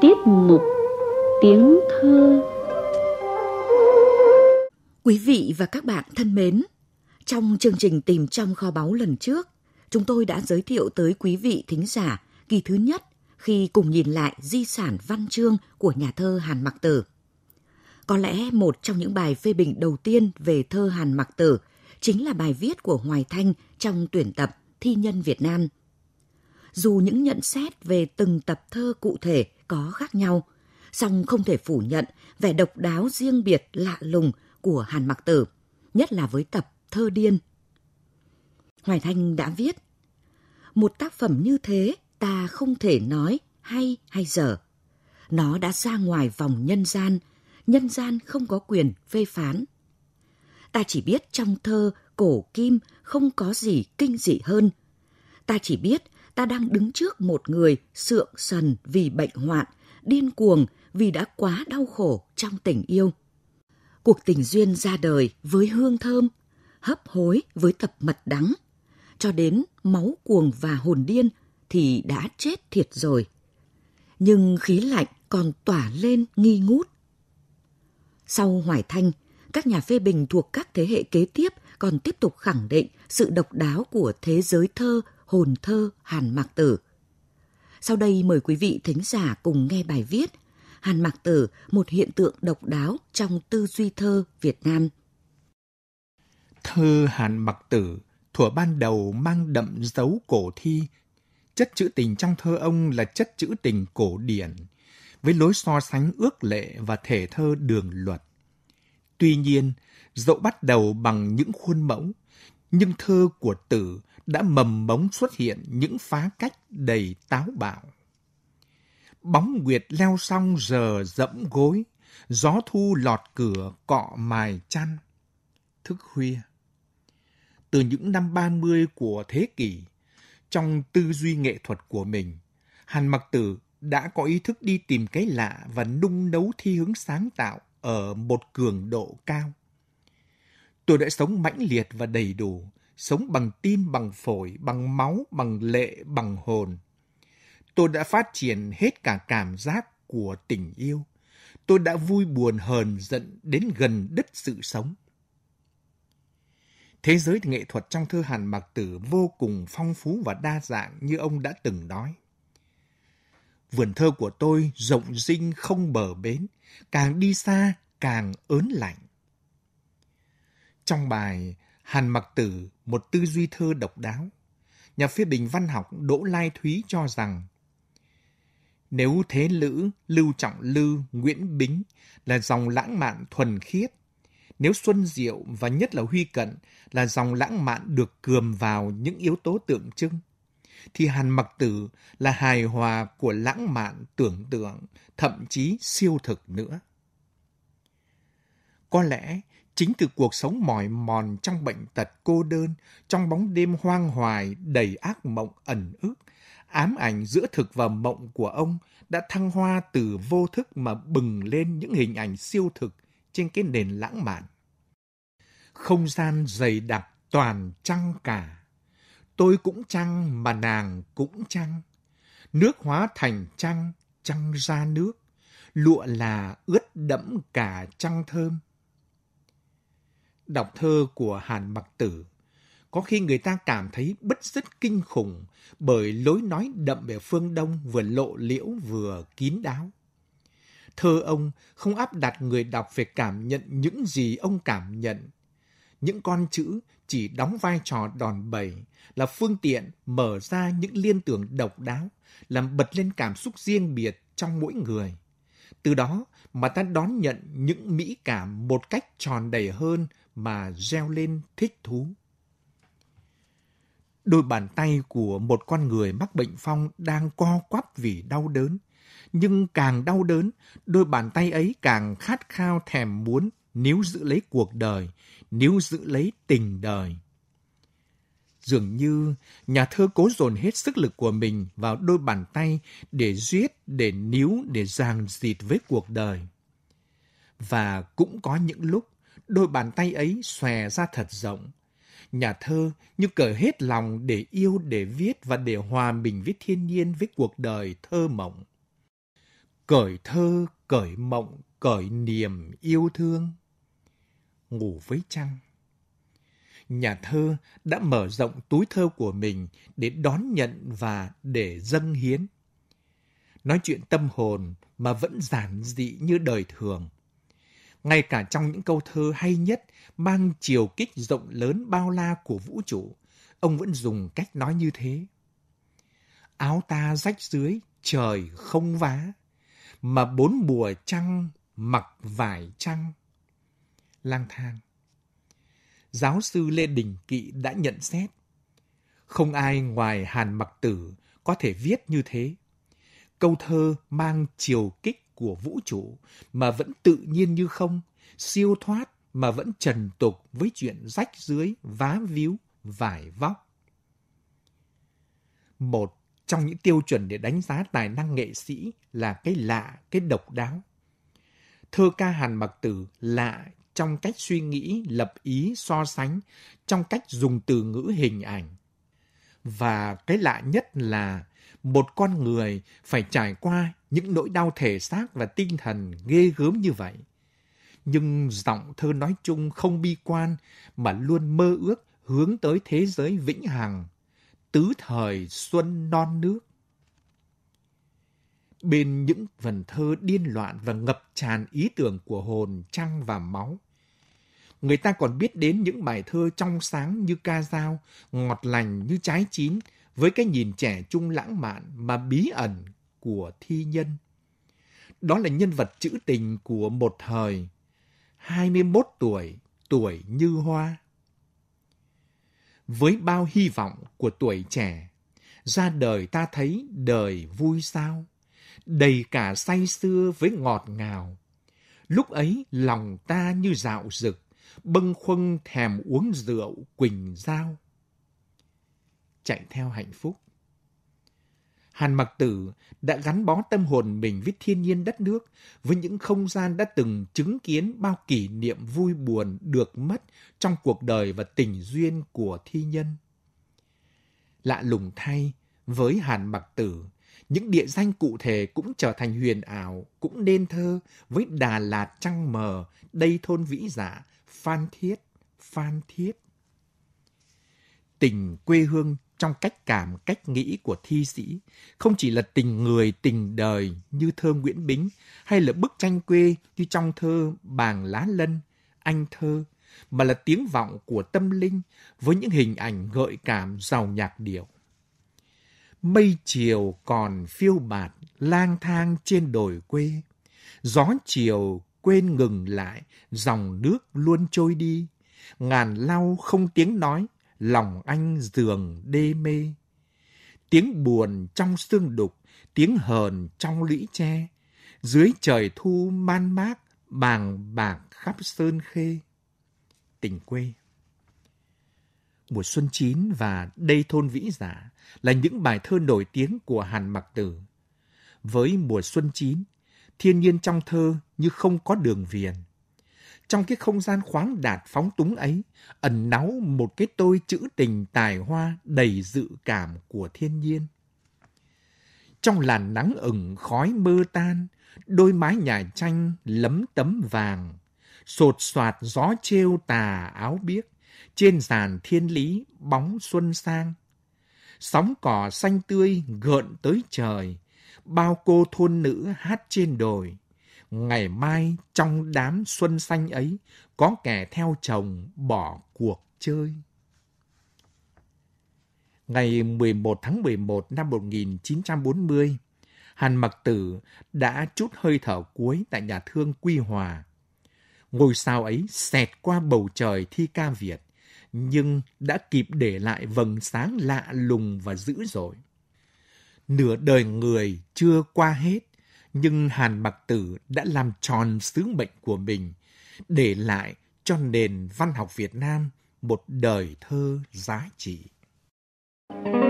tiết mục tiếng thơ quý vị và các bạn thân mến trong chương trình tìm trong kho báu lần trước chúng tôi đã giới thiệu tới quý vị thính giả kỳ thứ nhất khi cùng nhìn lại di sản văn chương của nhà thơ hàn mặc tử có lẽ một trong những bài phê bình đầu tiên về thơ hàn mặc tử chính là bài viết của hoài thanh trong tuyển tập thi nhân việt nam dù những nhận xét về từng tập thơ cụ thể có khác nhau, song không thể phủ nhận vẻ độc đáo riêng biệt lạ lùng của Hàn Mặc Tử, nhất là với tập Thơ Điên. Hoài Thanh đã viết, một tác phẩm như thế ta không thể nói hay hay dở. Nó đã ra ngoài vòng nhân gian, nhân gian không có quyền phê phán. Ta chỉ biết trong thơ cổ kim không có gì kinh dị hơn. Ta chỉ biết ta đang đứng trước một người sượng sần vì bệnh hoạn, điên cuồng vì đã quá đau khổ trong tình yêu. Cuộc tình duyên ra đời với hương thơm, hấp hối với tập mật đắng, cho đến máu cuồng và hồn điên thì đã chết thiệt rồi. Nhưng khí lạnh còn tỏa lên nghi ngút. Sau Hoài Thanh, các nhà phê bình thuộc các thế hệ kế tiếp còn tiếp tục khẳng định sự độc đáo của thế giới thơ hồn thơ Hàn Mạc Tử. Sau đây mời quý vị thính giả cùng nghe bài viết Hàn Mạc Tử, một hiện tượng độc đáo trong tư duy thơ Việt Nam. Thơ Hàn Mạc Tử thuở ban đầu mang đậm dấu cổ thi. Chất trữ tình trong thơ ông là chất trữ tình cổ điển, với lối so sánh ước lệ và thể thơ đường luật. Tuy nhiên, dẫu bắt đầu bằng những khuôn mẫu, nhưng thơ của tử đã mầm bóng xuất hiện những phá cách đầy táo bạo. Bóng nguyệt leo xong giờ dẫm gối, gió thu lọt cửa cọ mài chăn. Thức khuya. Từ những năm 30 của thế kỷ, trong tư duy nghệ thuật của mình, Hàn Mặc Tử đã có ý thức đi tìm cái lạ và nung nấu thi hướng sáng tạo ở một cường độ cao. Tôi đã sống mãnh liệt và đầy đủ sống bằng tim, bằng phổi, bằng máu, bằng lệ, bằng hồn. Tôi đã phát triển hết cả cảm giác của tình yêu. Tôi đã vui buồn hờn giận đến gần đứt sự sống. Thế giới nghệ thuật trong thơ Hàn Mạc Tử vô cùng phong phú và đa dạng như ông đã từng nói. Vườn thơ của tôi rộng rinh không bờ bến, càng đi xa càng ớn lạnh. Trong bài Hàn Mặc Tử, một tư duy thơ độc đáo. Nhà phê bình văn học Đỗ Lai Thúy cho rằng nếu Thế Lữ, Lưu Trọng Lư, Nguyễn Bính là dòng lãng mạn thuần khiết, nếu Xuân Diệu và nhất là Huy Cận là dòng lãng mạn được cườm vào những yếu tố tượng trưng, thì Hàn Mặc Tử là hài hòa của lãng mạn tưởng tượng, thậm chí siêu thực nữa. Có lẽ chính từ cuộc sống mỏi mòn trong bệnh tật cô đơn, trong bóng đêm hoang hoài đầy ác mộng ẩn ức, ám ảnh giữa thực và mộng của ông đã thăng hoa từ vô thức mà bừng lên những hình ảnh siêu thực trên cái nền lãng mạn. Không gian dày đặc toàn trăng cả. Tôi cũng trăng mà nàng cũng trăng. Nước hóa thành trăng, trăng ra nước. Lụa là ướt đẫm cả trăng thơm đọc thơ của Hàn Mặc Tử, có khi người ta cảm thấy bất sức kinh khủng bởi lối nói đậm về phương Đông vừa lộ liễu vừa kín đáo. Thơ ông không áp đặt người đọc về cảm nhận những gì ông cảm nhận. Những con chữ chỉ đóng vai trò đòn bẩy là phương tiện mở ra những liên tưởng độc đáo, làm bật lên cảm xúc riêng biệt trong mỗi người. Từ đó mà ta đón nhận những mỹ cảm một cách tròn đầy hơn mà reo lên thích thú. Đôi bàn tay của một con người mắc bệnh phong đang co quắp vì đau đớn. Nhưng càng đau đớn, đôi bàn tay ấy càng khát khao thèm muốn níu giữ lấy cuộc đời, níu giữ lấy tình đời. Dường như nhà thơ cố dồn hết sức lực của mình vào đôi bàn tay để giết, để níu, để ràng dịt với cuộc đời. Và cũng có những lúc đôi bàn tay ấy xòe ra thật rộng. Nhà thơ như cởi hết lòng để yêu, để viết và để hòa mình với thiên nhiên, với cuộc đời thơ mộng. Cởi thơ, cởi mộng, cởi niềm yêu thương. Ngủ với trăng nhà thơ đã mở rộng túi thơ của mình để đón nhận và để dâng hiến. Nói chuyện tâm hồn mà vẫn giản dị như đời thường, ngay cả trong những câu thơ hay nhất mang chiều kích rộng lớn bao la của vũ trụ, ông vẫn dùng cách nói như thế. Áo ta rách dưới, trời không vá, mà bốn mùa trăng mặc vải trăng. Lang thang. Giáo sư Lê Đình Kỵ đã nhận xét, không ai ngoài Hàn Mặc Tử có thể viết như thế. Câu thơ mang chiều kích của vũ trụ mà vẫn tự nhiên như không, siêu thoát mà vẫn trần tục với chuyện rách dưới, vá víu, vải vóc. Một trong những tiêu chuẩn để đánh giá tài năng nghệ sĩ là cái lạ, cái độc đáo. Thơ ca Hàn Mặc Tử lạ trong cách suy nghĩ, lập ý, so sánh, trong cách dùng từ ngữ hình ảnh. Và cái lạ nhất là một con người phải trải qua những nỗi đau thể xác và tinh thần ghê gớm như vậy. Nhưng giọng thơ nói chung không bi quan mà luôn mơ ước hướng tới thế giới vĩnh hằng, tứ thời xuân non nước. Bên những vần thơ điên loạn và ngập tràn ý tưởng của hồn, trăng và máu, người ta còn biết đến những bài thơ trong sáng như ca dao, ngọt lành như trái chín, với cái nhìn trẻ trung lãng mạn mà bí ẩn của thi nhân. Đó là nhân vật trữ tình của một thời, 21 tuổi, tuổi như hoa. Với bao hy vọng của tuổi trẻ, ra đời ta thấy đời vui sao, đầy cả say sưa với ngọt ngào. Lúc ấy lòng ta như dạo rực, bâng khuâng thèm uống rượu quỳnh dao chạy theo hạnh phúc. Hàn Mặc Tử đã gắn bó tâm hồn mình với thiên nhiên đất nước, với những không gian đã từng chứng kiến bao kỷ niệm vui buồn được mất trong cuộc đời và tình duyên của thi nhân. Lạ lùng thay, với Hàn Mặc Tử, những địa danh cụ thể cũng trở thành huyền ảo, cũng nên thơ với Đà Lạt trăng mờ, đây thôn vĩ dạ, Phan Thiết, Phan Thiết. Tình quê hương trong cách cảm, cách nghĩ của thi sĩ, không chỉ là tình người, tình đời như thơ Nguyễn Bính hay là bức tranh quê như trong thơ Bàng Lá Lân, Anh Thơ, mà là tiếng vọng của tâm linh với những hình ảnh gợi cảm giàu nhạc điệu. Mây chiều còn phiêu bạt lang thang trên đồi quê, gió chiều quên ngừng lại, dòng nước luôn trôi đi, ngàn lau không tiếng nói, lòng anh dường đê mê. Tiếng buồn trong sương đục, tiếng hờn trong lũy tre, dưới trời thu man mác, bàng bạc khắp sơn khê. Tình quê Mùa Xuân Chín và Đây Thôn Vĩ Giả là những bài thơ nổi tiếng của Hàn Mặc Tử. Với Mùa Xuân Chín, thiên nhiên trong thơ như không có đường viền – trong cái không gian khoáng đạt phóng túng ấy, ẩn náu một cái tôi trữ tình tài hoa đầy dự cảm của thiên nhiên. Trong làn nắng ửng khói mơ tan, đôi mái nhà tranh lấm tấm vàng, sột soạt gió trêu tà áo biếc, trên giàn thiên lý bóng xuân sang. Sóng cỏ xanh tươi gợn tới trời, bao cô thôn nữ hát trên đồi, ngày mai trong đám xuân xanh ấy có kẻ theo chồng bỏ cuộc chơi. Ngày 11 tháng 11 năm 1940, Hàn Mặc Tử đã chút hơi thở cuối tại nhà thương Quy Hòa. Ngôi sao ấy xẹt qua bầu trời thi ca Việt, nhưng đã kịp để lại vầng sáng lạ lùng và dữ dội. Nửa đời người chưa qua hết, nhưng Hàn Mặc Tử đã làm tròn sứ mệnh của mình, để lại cho nền văn học Việt Nam một đời thơ giá trị. Thank you.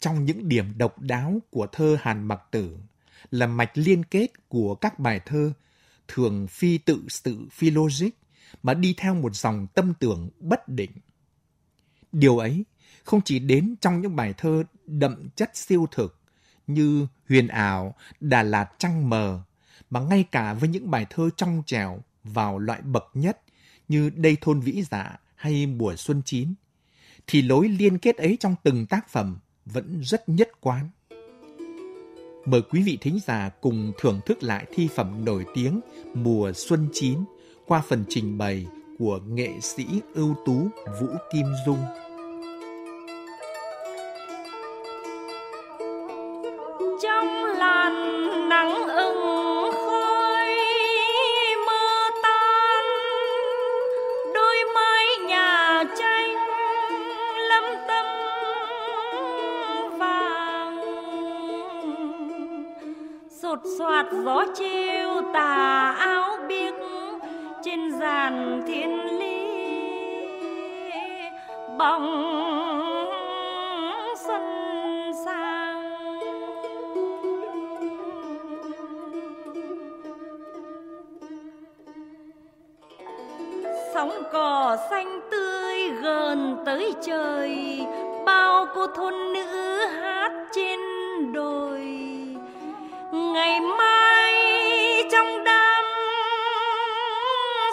trong những điểm độc đáo của thơ Hàn Mặc Tử là mạch liên kết của các bài thơ thường phi tự sự phi logic mà đi theo một dòng tâm tưởng bất định. Điều ấy không chỉ đến trong những bài thơ đậm chất siêu thực như Huyền ảo, Đà Lạt trăng mờ, mà ngay cả với những bài thơ trong trèo vào loại bậc nhất như Đây thôn vĩ dạ hay Mùa xuân chín, thì lối liên kết ấy trong từng tác phẩm vẫn rất nhất quán. Mời quý vị thính giả cùng thưởng thức lại thi phẩm nổi tiếng Mùa Xuân Chín qua phần trình bày của nghệ sĩ ưu tú Vũ Kim Dung. sột soạt gió chiêu tà áo biếc trên giàn thiên lý bóng xuân sang sóng cỏ xanh tươi gần tới trời bao cô thôn nữ hai ngày mai trong đám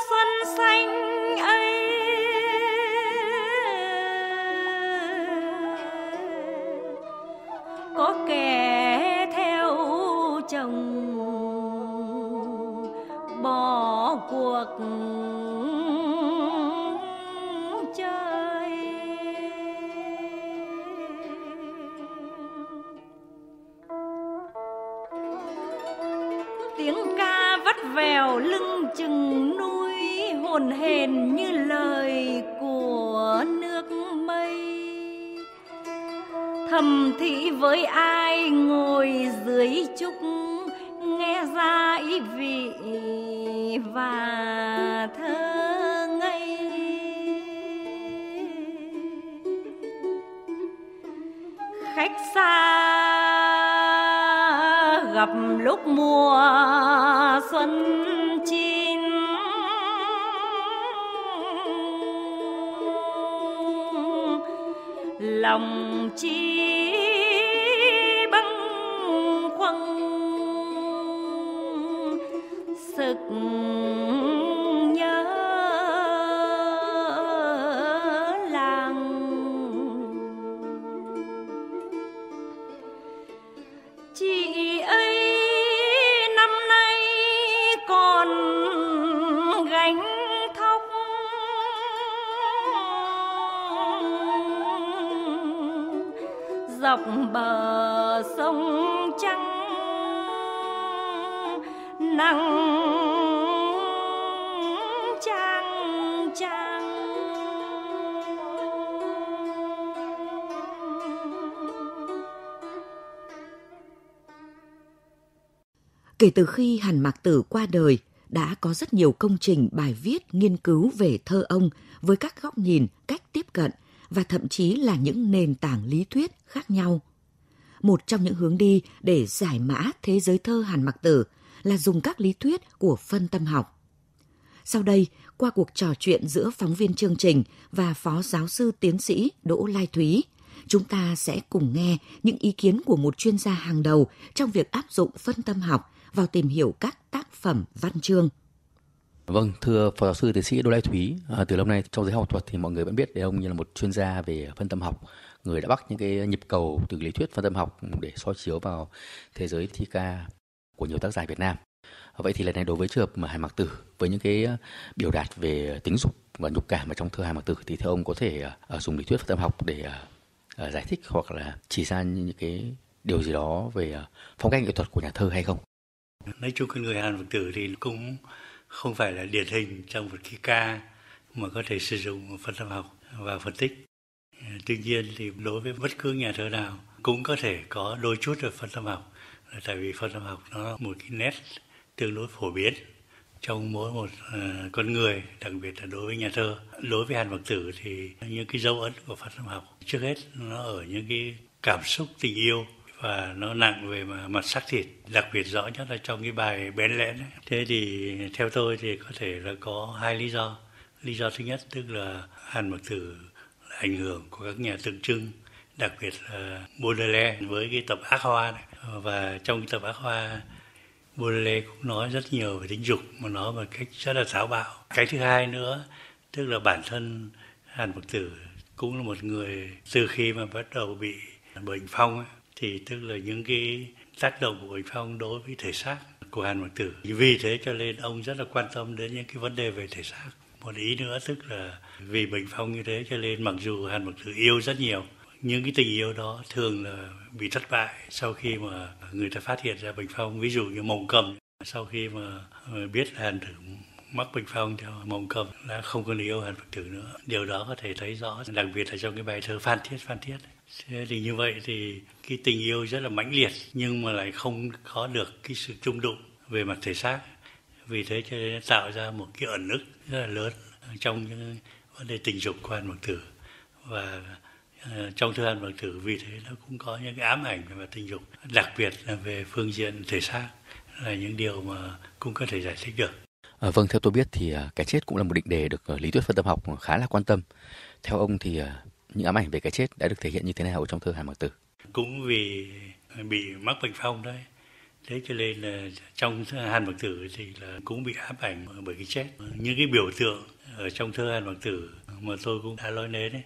xuân xanh ấy có kẻ theo chồng bỏ cuộc chừng núi hồn hền như lời của nước mây thầm thị với ai ngồi dưới trúc nghe ra ý vị và thơ ngây khách xa gặp lúc mùa xuân lòng chi băng khoăn sực Kể từ khi Hàn Mạc Tử qua đời, đã có rất nhiều công trình bài viết nghiên cứu về thơ ông với các góc nhìn, cách tiếp cận và thậm chí là những nền tảng lý thuyết khác nhau. Một trong những hướng đi để giải mã thế giới thơ Hàn Mặc Tử là dùng các lý thuyết của phân tâm học. Sau đây, qua cuộc trò chuyện giữa phóng viên chương trình và phó giáo sư tiến sĩ Đỗ Lai Thúy, chúng ta sẽ cùng nghe những ý kiến của một chuyên gia hàng đầu trong việc áp dụng phân tâm học vào tìm hiểu các tác phẩm văn chương. Vâng, thưa Phó giáo sư tiến sĩ Đỗ Lai Thúy, à, từ lâu nay trong giới học thuật thì mọi người vẫn biết để ông như là một chuyên gia về phân tâm học, người đã bắt những cái nhịp cầu từ lý thuyết phân tâm học để soi chiếu vào thế giới thi ca của nhiều tác giả Việt Nam. À, vậy thì lần này đối với trường hợp mà Hàn Mặc Tử với những cái biểu đạt về tính dục và nhục cảm ở trong thơ Hàn Mặc Tử thì theo ông có thể uh, dùng lý thuyết phân tâm học để uh, giải thích hoặc là chỉ ra những cái điều gì đó về phong cách nghệ thuật của nhà thơ hay không? Nói chung cái người Hàn Phật tử thì cũng không phải là điển hình trong một cái ca mà có thể sử dụng phân tâm học và phân tích. Tuy nhiên thì đối với bất cứ nhà thơ nào cũng có thể có đôi chút về phân tâm học tại vì phân tâm học nó là một cái nét tương đối phổ biến trong mỗi một ờ, con người đặc biệt là đối với nhà thơ đối với hàn mặc tử thì những cái dấu ấn của phân tâm học trước hết nó ở những cái cảm xúc tình yêu và nó nặng về mặt sắc thịt đặc biệt rõ nhất là trong cái bài bén lẽn ấy. thế thì theo tôi thì có thể là có hai lý do lý do thứ nhất tức là hàn mặc tử là ảnh hưởng của các nhà tượng trưng đặc biệt là Baudelaire với cái tập ác hoa này. và trong cái tập ác hoa Baudelaire cũng nói rất nhiều về tính dục mà nói một cách rất là tháo bạo cái thứ hai nữa tức là bản thân hàn mặc tử cũng là một người từ khi mà bắt đầu bị bệnh phong ấy, thì tức là những cái tác động của bệnh phong đối với thể xác của hàn mặc tử vì thế cho nên ông rất là quan tâm đến những cái vấn đề về thể xác một ý nữa tức là vì bệnh phong như thế cho nên mặc dù hàn mặc tử yêu rất nhiều những cái tình yêu đó thường là bị thất bại sau khi mà người ta phát hiện ra bệnh phong ví dụ như mộng cầm sau khi mà ờ, biết là hàn tử mắc bệnh phong theo mộng cầm đã không còn yêu hàn phật tử nữa điều đó có thể thấy rõ đặc biệt là trong cái bài thơ phan thiết phan thiết ấy thế thì như vậy thì cái tình yêu rất là mãnh liệt nhưng mà lại không có được cái sự trung đụng về mặt thể xác vì thế cho nên tạo ra một cái ẩn ức rất là lớn trong những vấn đề tình dục của Hàn Mặc Tử và ờ, trong thư Hàn Mặc Tử vì thế nó cũng có những cái ám ảnh về mặt tình dục đặc biệt là về phương diện thể xác là những điều mà cũng có thể giải thích được À, vâng, theo tôi biết thì ờ, cái chết cũng là một định đề được lý thuyết phân tâm học khá là quan tâm. Theo ông thì những ám ảnh về cái chết đã được thể hiện như thế nào trong thơ Hàn Mặc Tử? Cũng vì bị mắc bệnh phong đấy. Thế cho nên là trong thơ Hàn Mặc Tử thì là cũng bị ám ảnh bởi cái chết. Những cái biểu tượng ở trong thơ Hàn Mặc Tử mà tôi cũng đã nói đến đấy,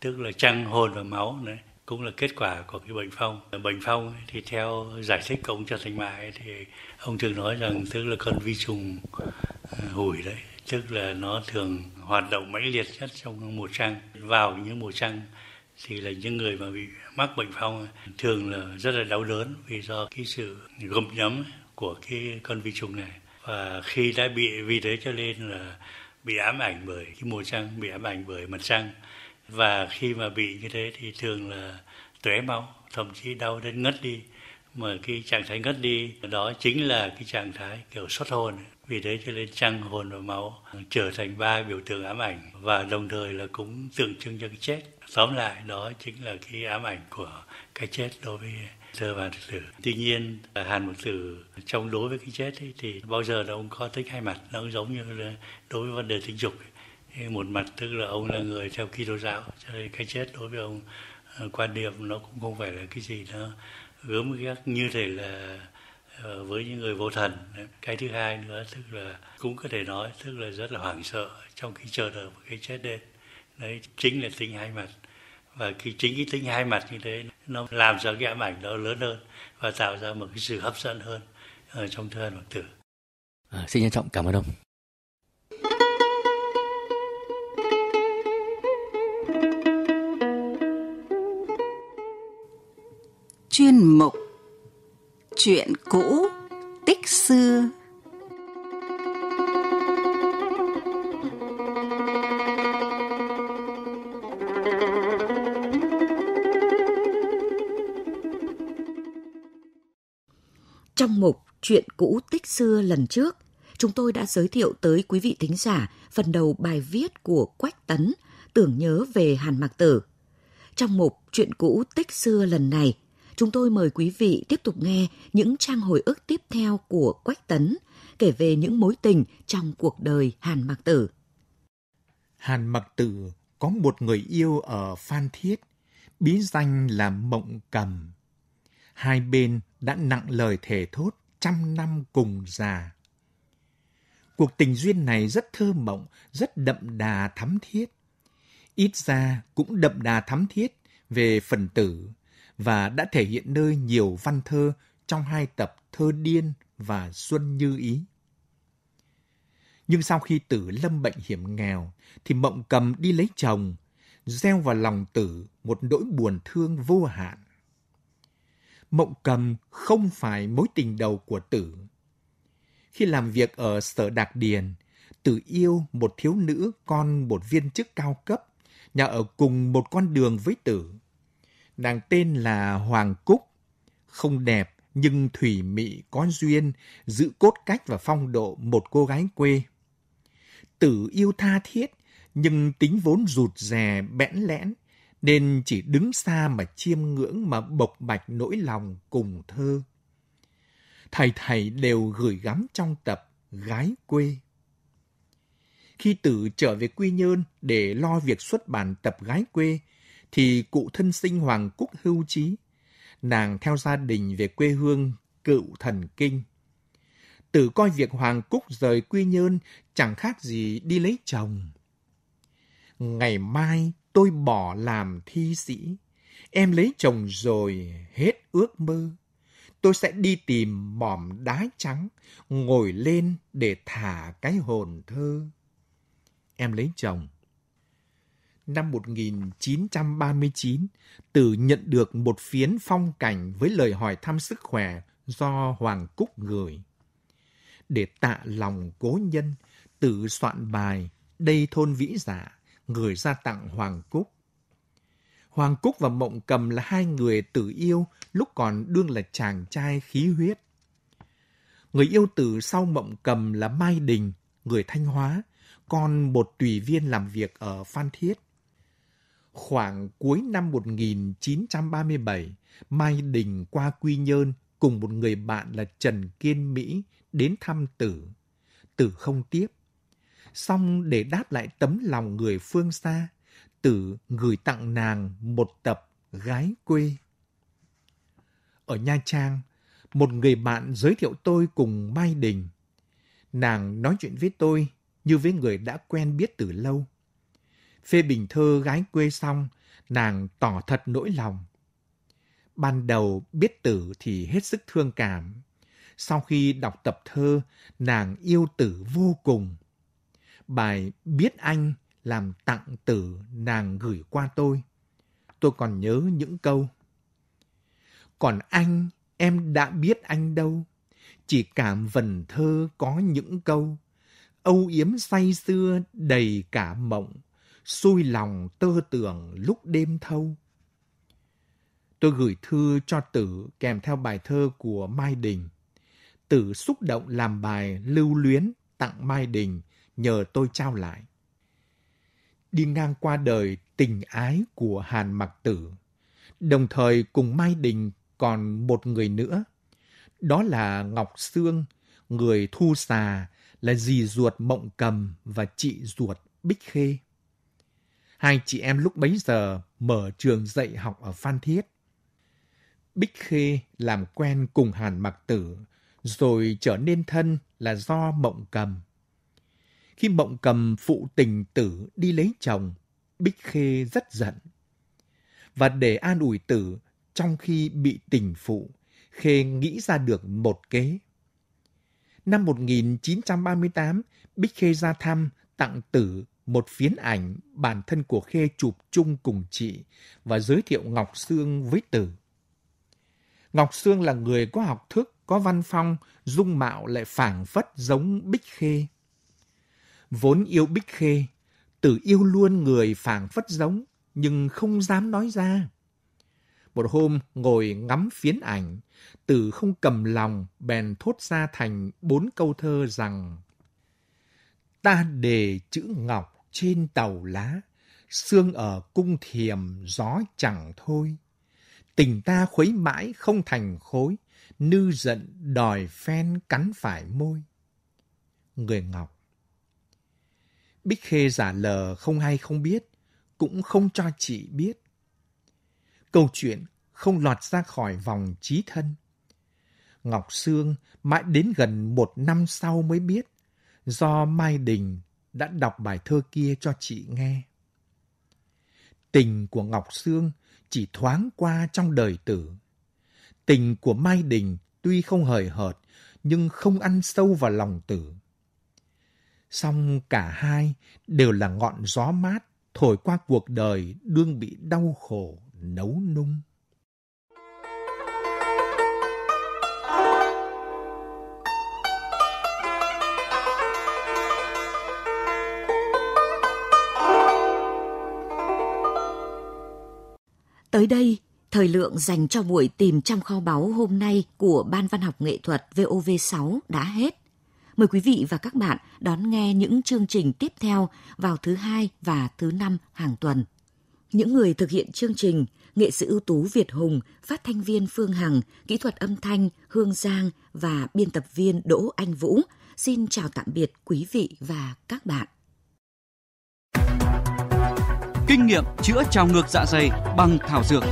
tức là trăng, hồn và máu đấy cũng là kết quả của cái bệnh phong bệnh phong thì theo giải thích của ông trần Thanh Mai thì ông thường nói rằng tức là con vi trùng ờ, hủi đấy tức là nó thường hoạt động mãnh liệt nhất trong mùa trăng vào những mùa trăng thì là những người mà bị mắc bệnh phong thường là rất là đau đớn vì do cái sự gầm nhấm của cái con vi trùng này và khi đã bị vì thế cho nên là bị ám ảnh bởi cái mùa trăng bị ám ảnh bởi mặt trăng và khi mà bị như thế thì thường là tóe máu thậm chí đau đến ngất đi mà cái trạng thái ngất đi đó chính là cái trạng thái kiểu xuất hồn vì thế cho nên trăng hồn và máu trở thành ba biểu tượng ám ảnh và đồng thời là cũng tượng trưng cho cái chết tóm lại đó chính là cái ám ảnh của cái chết đối với thơ và thực tử tuy nhiên hàn mục tử trong đối với cái chết ấy, thì bao giờ là ông có tính hai mặt nó cũng giống như là đối với vấn đề tình dục một mặt tức là ông là người theo Kitô giáo cho nên cái chết đối với ông ờ, quan điểm nó cũng không phải là cái gì nó gớm ghiếc như thế là ờ, với những người vô thần cái thứ hai nữa tức là cũng có thể nói tức là rất là hoảng sợ trong khi chờ đợi một cái chết đến đấy chính là tính hai mặt và cái chính cái tính hai mặt như thế nó làm cho cái ám ảnh đó lớn hơn và tạo ra một cái sự hấp dẫn hơn ở ờ, trong thơ hàn mặc tử à, xin trân trọng cảm ơn ông chuyên mục chuyện cũ tích xưa trong mục chuyện cũ tích xưa lần trước chúng tôi đã giới thiệu tới quý vị thính giả phần đầu bài viết của quách tấn tưởng nhớ về hàn mạc tử trong mục chuyện cũ tích xưa lần này chúng tôi mời quý vị tiếp tục nghe những trang hồi ức tiếp theo của Quách Tấn kể về những mối tình trong cuộc đời Hàn Mặc Tử. Hàn Mặc Tử có một người yêu ở Phan Thiết, bí danh là Mộng Cầm. Hai bên đã nặng lời thề thốt trăm năm cùng già. Cuộc tình duyên này rất thơ mộng, rất đậm đà thắm thiết. Ít ra cũng đậm đà thắm thiết về phần tử và đã thể hiện nơi nhiều văn thơ trong hai tập Thơ Điên và Xuân Như Ý. Nhưng sau khi tử lâm bệnh hiểm nghèo, thì mộng cầm đi lấy chồng, gieo vào lòng tử một nỗi buồn thương vô hạn. Mộng cầm không phải mối tình đầu của tử. Khi làm việc ở sở đạc điền, tử yêu một thiếu nữ con một viên chức cao cấp, nhà ở cùng một con đường với tử Nàng tên là Hoàng Cúc, không đẹp nhưng thủy mị có duyên, giữ cốt cách và phong độ một cô gái quê. Tử yêu tha thiết, nhưng tính vốn rụt rè, bẽn lẽn, nên chỉ đứng xa mà chiêm ngưỡng mà bộc bạch nỗi lòng cùng thơ. Thầy thầy đều gửi gắm trong tập Gái quê. Khi tử trở về Quy Nhơn để lo việc xuất bản tập Gái quê, thì cụ thân sinh Hoàng Cúc hưu trí. Nàng theo gia đình về quê hương cựu thần kinh. tự coi việc Hoàng Cúc rời Quy Nhơn chẳng khác gì đi lấy chồng. Ngày mai tôi bỏ làm thi sĩ. Em lấy chồng rồi hết ước mơ. Tôi sẽ đi tìm mỏm đá trắng, ngồi lên để thả cái hồn thơ. Em lấy chồng, năm 1939 tử nhận được một phiến phong cảnh với lời hỏi thăm sức khỏe do Hoàng Cúc gửi. Để tạ lòng cố nhân, tự soạn bài Đây thôn vĩ giả dạ, gửi ra tặng Hoàng Cúc. Hoàng Cúc và Mộng Cầm là hai người tử yêu lúc còn đương là chàng trai khí huyết. Người yêu tử sau Mộng Cầm là Mai Đình, người Thanh Hóa, còn một tùy viên làm việc ở Phan Thiết. Khoảng cuối năm 1937, Mai Đình qua Quy Nhơn cùng một người bạn là Trần Kiên Mỹ đến thăm Tử. Tử không tiếp. Xong để đáp lại tấm lòng người phương xa, Tử gửi tặng nàng một tập Gái quê. Ở Nha Trang, một người bạn giới thiệu tôi cùng Mai Đình. Nàng nói chuyện với tôi như với người đã quen biết từ lâu phê bình thơ gái quê xong, nàng tỏ thật nỗi lòng. Ban đầu biết tử thì hết sức thương cảm. Sau khi đọc tập thơ, nàng yêu tử vô cùng. Bài Biết Anh làm tặng tử nàng gửi qua tôi. Tôi còn nhớ những câu. Còn anh, em đã biết anh đâu. Chỉ cảm vần thơ có những câu. Âu yếm say xưa đầy cả mộng xui lòng tơ tưởng lúc đêm thâu. Tôi gửi thư cho tử kèm theo bài thơ của Mai Đình. Tử xúc động làm bài lưu luyến tặng Mai Đình nhờ tôi trao lại. Đi ngang qua đời tình ái của Hàn Mặc Tử, đồng thời cùng Mai Đình còn một người nữa. Đó là Ngọc Sương, người thu xà, là dì ruột Mộng Cầm và chị ruột Bích Khê. Hai chị em lúc bấy giờ mở trường dạy học ở Phan Thiết. Bích Khê làm quen cùng Hàn Mặc Tử, rồi trở nên thân là do Mộng Cầm. Khi Mộng Cầm phụ tình tử đi lấy chồng, Bích Khê rất giận. Và để an ủi tử trong khi bị tình phụ, Khê nghĩ ra được một kế. Năm 1938, Bích Khê ra thăm tặng tử một phiến ảnh bản thân của Khê chụp chung cùng chị và giới thiệu Ngọc Sương với Tử. Ngọc Sương là người có học thức, có văn phong, dung mạo lại phảng phất giống Bích Khê. Vốn yêu Bích Khê, Tử yêu luôn người phảng phất giống nhưng không dám nói ra. Một hôm ngồi ngắm phiến ảnh, Tử không cầm lòng bèn thốt ra thành bốn câu thơ rằng ta đề chữ ngọc trên tàu lá, xương ở cung thiềm gió chẳng thôi. Tình ta khuấy mãi không thành khối, nư giận đòi phen cắn phải môi. Người Ngọc Bích Khê giả lờ không hay không biết, cũng không cho chị biết. Câu chuyện không lọt ra khỏi vòng trí thân. Ngọc Sương mãi đến gần một năm sau mới biết do Mai Đình đã đọc bài thơ kia cho chị nghe. Tình của Ngọc Sương chỉ thoáng qua trong đời tử. Tình của Mai Đình tuy không hời hợt, nhưng không ăn sâu vào lòng tử. Song cả hai đều là ngọn gió mát thổi qua cuộc đời đương bị đau khổ, nấu nung. Tới đây, thời lượng dành cho buổi tìm trong kho báu hôm nay của Ban Văn học Nghệ thuật VOV6 đã hết. Mời quý vị và các bạn đón nghe những chương trình tiếp theo vào thứ hai và thứ năm hàng tuần. Những người thực hiện chương trình, nghệ sĩ ưu tú Việt Hùng, phát thanh viên Phương Hằng, kỹ thuật âm thanh Hương Giang và biên tập viên Đỗ Anh Vũ xin chào tạm biệt quý vị và các bạn kinh nghiệm chữa trào ngược dạ dày bằng thảo dược.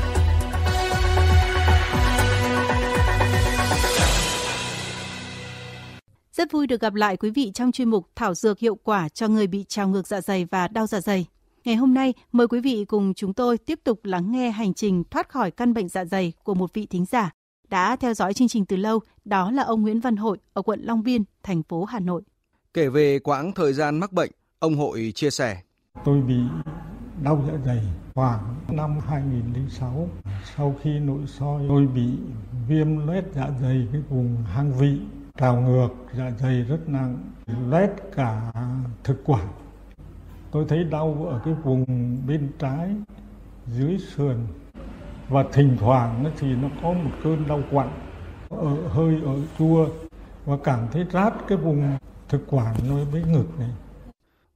Rất vui được gặp lại quý vị trong chuyên mục Thảo dược hiệu quả cho người bị trào ngược dạ dày và đau dạ dày. Ngày hôm nay, mời quý vị cùng chúng tôi tiếp tục lắng nghe hành trình thoát khỏi căn bệnh dạ dày của một vị thính giả đã theo dõi chương trình từ lâu, đó là ông Nguyễn Văn Hội ở quận Long Biên, thành phố Hà Nội. Kể về quãng thời gian mắc bệnh, ông Hội chia sẻ. Tôi bị đau dạ dày khoảng năm 2006 sau khi nội soi tôi bị viêm loét dạ dày cái vùng hang vị trào ngược dạ dày rất nặng loét cả thực quản tôi thấy đau ở cái vùng bên trái dưới sườn và thỉnh thoảng thì nó có một cơn đau quặn ở hơi ở chua và cảm thấy rát cái vùng thực quản nơi với ngực này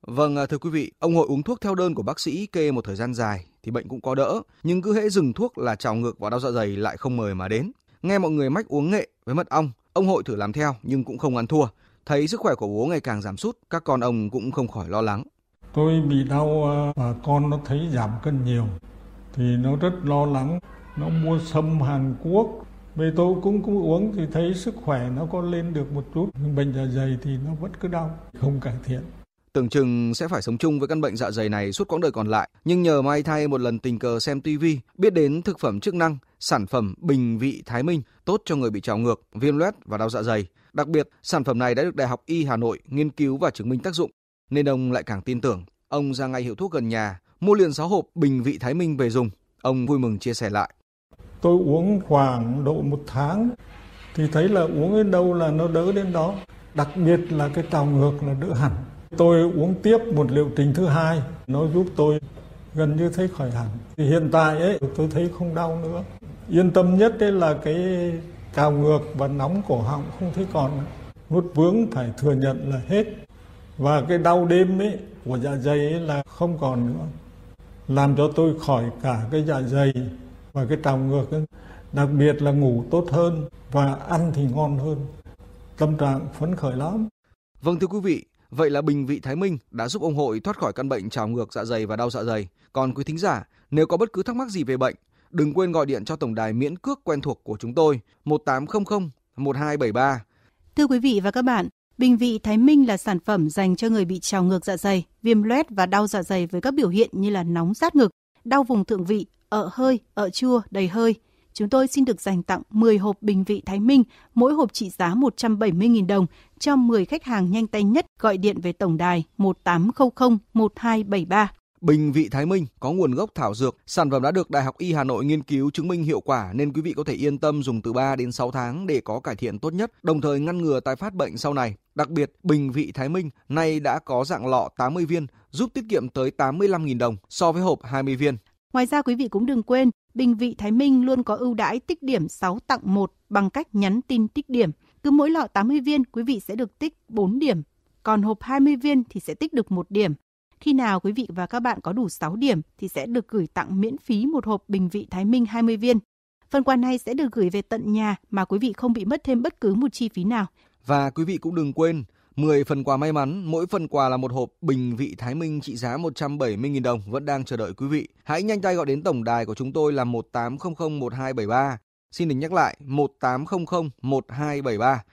Vâng, à, thưa quý vị, ông Hội uống thuốc theo đơn của bác sĩ kê một thời gian dài thì bệnh cũng có đỡ, nhưng cứ hễ dừng thuốc là trào ngược và đau dạ dày lại không mời mà đến. Nghe mọi người mách uống nghệ với mật ong, ông Hội thử làm theo nhưng cũng không ăn thua. Thấy sức khỏe của bố ngày càng giảm sút, các con ông cũng không khỏi lo lắng. Tôi bị đau và con nó thấy giảm cân nhiều thì nó rất lo lắng. Nó mua sâm Hàn Quốc về tôi cũng cũng uống thì thấy sức khỏe nó có lên được một chút nhưng bệnh dạ dày thì nó vẫn cứ đau không cải thiện Tưởng chừng sẽ phải sống chung với căn bệnh dạ dày này suốt quãng đời còn lại, nhưng nhờ may thay một lần tình cờ xem TV, biết đến thực phẩm chức năng, sản phẩm bình vị Thái Minh, tốt cho người bị trào ngược, viêm loét và đau dạ dày. Đặc biệt, sản phẩm này đã được Đại học Y Hà Nội nghiên cứu và chứng minh tác dụng, nên ông lại càng tin tưởng. Ông ra ngay hiệu thuốc gần nhà, mua liền 6 hộp bình vị Thái Minh về dùng. Ông vui mừng chia sẻ lại. Tôi uống khoảng độ một tháng thì thấy là uống đến đâu là nó đỡ đến đó. Đặc biệt là cái trào ngược là đỡ hẳn Tôi uống tiếp một liệu trình thứ hai, nó giúp tôi gần như thấy khỏi hẳn. Thì hiện tại ấy, tôi thấy không đau nữa. Yên tâm nhất đấy là cái cào ngược và nóng cổ họng không thấy còn. nút vướng phải thừa nhận là hết. Và cái đau đêm ấy của dạ dày ấy là không còn nữa. Làm cho tôi khỏi cả cái dạ dày và cái trào ngược ấy. Đặc biệt là ngủ tốt hơn và ăn thì ngon hơn. Tâm trạng phấn khởi lắm. Vâng thưa quý vị, Vậy là bình vị Thái Minh đã giúp ông Hội thoát khỏi căn bệnh trào ngược dạ dày và đau dạ dày. Còn quý thính giả, nếu có bất cứ thắc mắc gì về bệnh, đừng quên gọi điện cho tổng đài miễn cước quen thuộc của chúng tôi 1800 1273. Thưa quý vị và các bạn, Bình vị Thái Minh là sản phẩm dành cho người bị trào ngược dạ dày, viêm loét và đau dạ dày với các biểu hiện như là nóng rát ngực, đau vùng thượng vị, ợ hơi, ợ chua, đầy hơi, chúng tôi xin được dành tặng 10 hộp bình vị Thái Minh, mỗi hộp trị giá 170.000 đồng cho 10 khách hàng nhanh tay nhất gọi điện về tổng đài 1800 1273. Bình vị Thái Minh có nguồn gốc thảo dược, sản phẩm đã được Đại học Y Hà Nội nghiên cứu chứng minh hiệu quả nên quý vị có thể yên tâm dùng từ 3 đến 6 tháng để có cải thiện tốt nhất, đồng thời ngăn ngừa tái phát bệnh sau này. Đặc biệt, bình vị Thái Minh nay đã có dạng lọ 80 viên, giúp tiết kiệm tới 85.000 đồng so với hộp 20 viên. Ngoài ra quý vị cũng đừng quên Bình vị Thái Minh luôn có ưu đãi tích điểm 6 tặng 1 bằng cách nhắn tin tích điểm. Cứ mỗi lọ 80 viên, quý vị sẽ được tích 4 điểm. Còn hộp 20 viên thì sẽ tích được 1 điểm. Khi nào quý vị và các bạn có đủ 6 điểm thì sẽ được gửi tặng miễn phí một hộp bình vị Thái Minh 20 viên. Phần quà này sẽ được gửi về tận nhà mà quý vị không bị mất thêm bất cứ một chi phí nào. Và quý vị cũng đừng quên, 10 phần quà may mắn, mỗi phần quà là một hộp bình vị Thái Minh trị giá 170.000 đồng vẫn đang chờ đợi quý vị. Hãy nhanh tay gọi đến tổng đài của chúng tôi là 1800 1273. Xin được nhắc lại 1800 1273